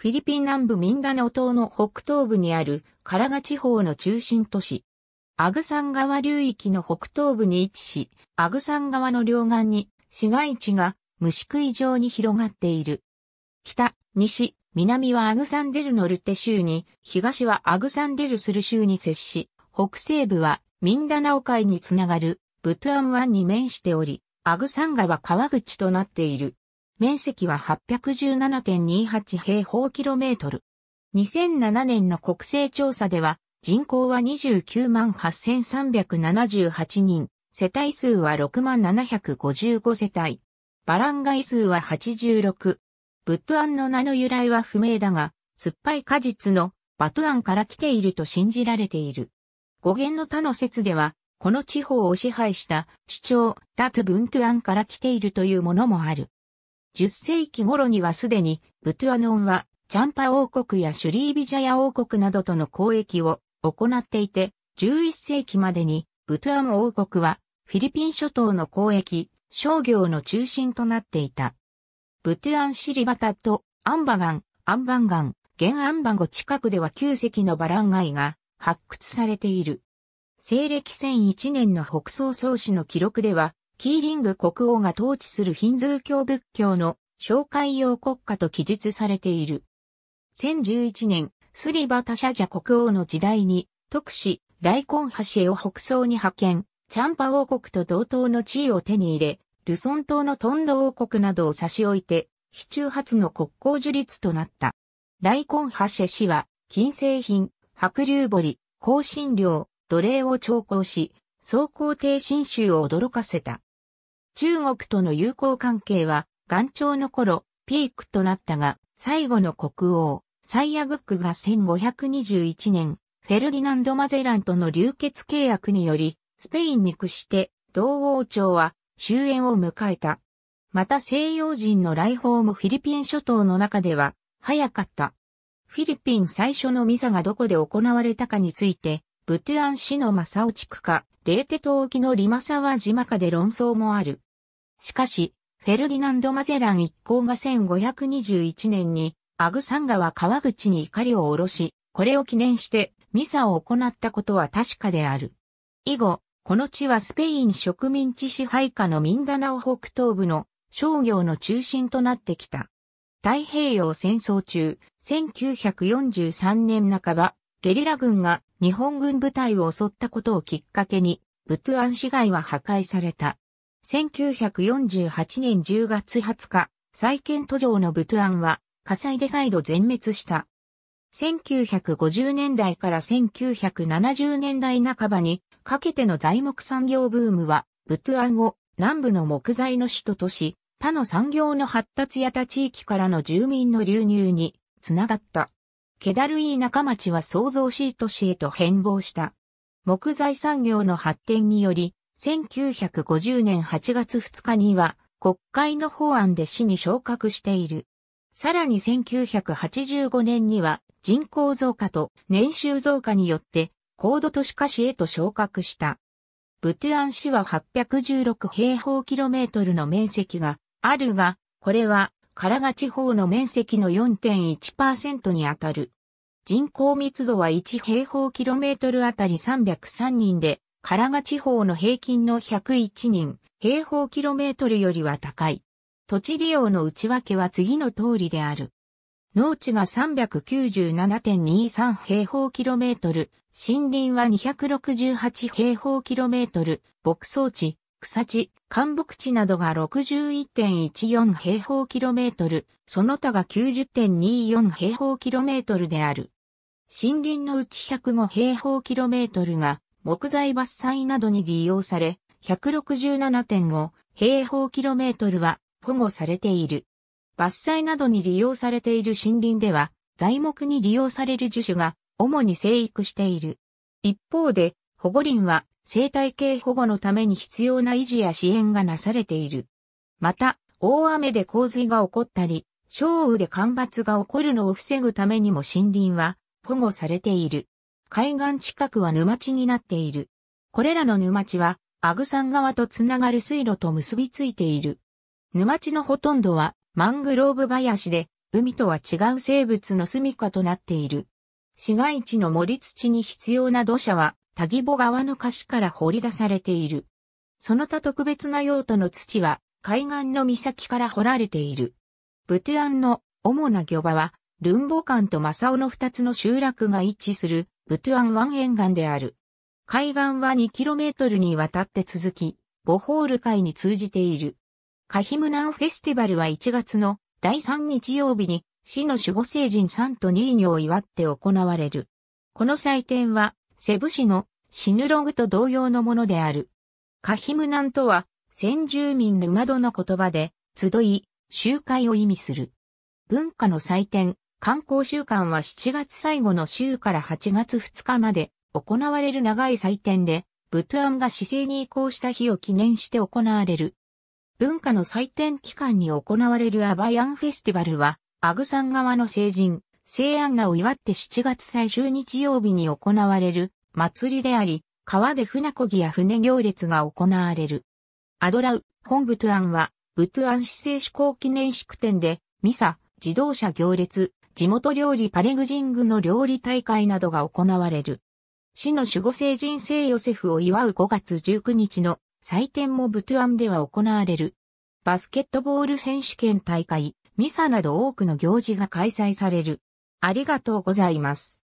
フィリピン南部ミンダナオ島の北東部にあるカラガ地方の中心都市。アグサン川流域の北東部に位置し、アグサン川の両岸に市街地が虫食い状に広がっている。北、西、南はアグサンデルノルテ州に、東はアグサンデルスル州に接し、北西部はミンダナオ海につながるブトゥアム湾に面しており、アグサン川川口となっている。面積は817.28平方キロメートル。2007年の国勢調査では、人口は29万8378人、世帯数は6万755世帯。バランガイ数は86。ブットアンの名の由来は不明だが、酸っぱい果実のバトアンから来ていると信じられている。語源の他の説では、この地方を支配した主張、ダトゥ・ブントゥアンから来ているというものもある。10世紀頃にはすでに、ブトゥアノンは、チャンパ王国やシュリービジャヤ王国などとの交易を行っていて、11世紀までに、ブトゥアム王国は、フィリピン諸島の交易、商業の中心となっていた。ブトゥアンシリバタとアンバガン、アンバンガン、現アンバンゴ近くでは旧石のバランガイが発掘されている。西暦1001年の北総総司の記録では、キーリング国王が統治するヒンズー教仏教の紹介用国家と記述されている。1011年、スリバ・タシャジャ国王の時代に、特使、ライコンハシェを北総に派遣、チャンパ王国と同等の地位を手に入れ、ルソン島のトンド王国などを差し置いて、非中初の国交樹立となった。ライコンハシェ氏は、金製品、白竜堀、香辛料、奴隷を調校し、総皇艇新州を驚かせた。中国との友好関係は、元朝の頃、ピークとなったが、最後の国王、サイヤグックが1521年、フェルディナンド・マゼランとの流血契約により、スペインに屈して、同王朝は終焉を迎えた。また西洋人の来訪もフィリピン諸島の中では早かった。フィリピン最初のミサがどこで行われたかについて、ブトゥアン市のマサオ地区か、レーテ島沖のリマサワ島かで論争もある。しかし、フェルディナンド・マゼラン一行が1521年に、アグサンガは川口に怒りを下ろし、これを記念してミサを行ったことは確かである。以後、この地はスペイン植民地支配下のミンダナオ北東部の商業の中心となってきた。太平洋戦争中、1943年半ば、ゲリラ軍が日本軍部隊を襲ったことをきっかけに、ブトゥアン市街は破壊された。1948年10月20日、再建途上のブトゥアンは火災で再度全滅した。1950年代から1970年代半ばにかけての材木産業ブームは、ブトゥアンを南部の木材の首都とし、他の産業の発達や他地域からの住民の流入につながった。ケダルイー中町は創造しい都市へと変貌した。木材産業の発展により、1950年8月2日には国会の法案で市に昇格している。さらに1985年には人口増加と年収増加によって高度都市化市へと昇格した。ブトゥアン市は816平方キロメートルの面積があるが、これはカラガ地方の面積の4.1%にあたる。人口密度は1平方キロメートルあたり303人で、カラガ地方の平均の101人、平方キロメートルよりは高い。土地利用の内訳は次の通りである。農地が397.23平方キロメートル、森林は268平方キロメートル、牧草地、草地、干木地などが61.14平方キロメートル、その他が90.24平方キロメートルである。森林のうち105平方キロメートルが木材伐採などに利用され、167.5平方キロメートルは保護されている。伐採などに利用されている森林では、材木に利用される樹種が主に生育している。一方で、保護林は生態系保護のために必要な維持や支援がなされている。また、大雨で洪水が起こったり、小雨で干ばつが起こるのを防ぐためにも森林は保護されている。海岸近くは沼地になっている。これらの沼地は、アグサン川とつながる水路と結びついている。沼地のほとんどは、マングローブ林で、海とは違う生物の住処となっている。市街地の森土に必要な土砂は、タギボ川の河岸から掘り出されている。その他特別な用途の土は、海岸の岬から掘られている。ブトゥアンの主な漁場は、ルンボカンとマサオの二つの集落が一致するブトゥアン湾沿岸である。海岸は 2km にわたって続き、ボホール海に通じている。カヒムナンフェスティバルは1月の第3日曜日に市の守護聖人サントニーニョを祝って行われる。この祭典はセブ市のシヌログと同様のものである。カヒムナンとは先住民ルマドの言葉で集い、集会を意味する。文化の祭典、観光週間は7月最後の週から8月2日まで行われる長い祭典で、ブトゥアンが市政に移行した日を記念して行われる。文化の祭典期間に行われるアバヤンフェスティバルは、アグサン川の聖人、聖アンナを祝って7月最終日曜日に行われる祭りであり、川で船漕ぎや船行列が行われる。アドラウ、本ブトゥアンは、ブトゥアン市政施行記念式典で、ミサ、自動車行列、地元料理パレグジングの料理大会などが行われる。市の守護聖人聖ヨセフを祝う5月19日の祭典もブトゥアンでは行われる。バスケットボール選手権大会、ミサなど多くの行事が開催される。ありがとうございます。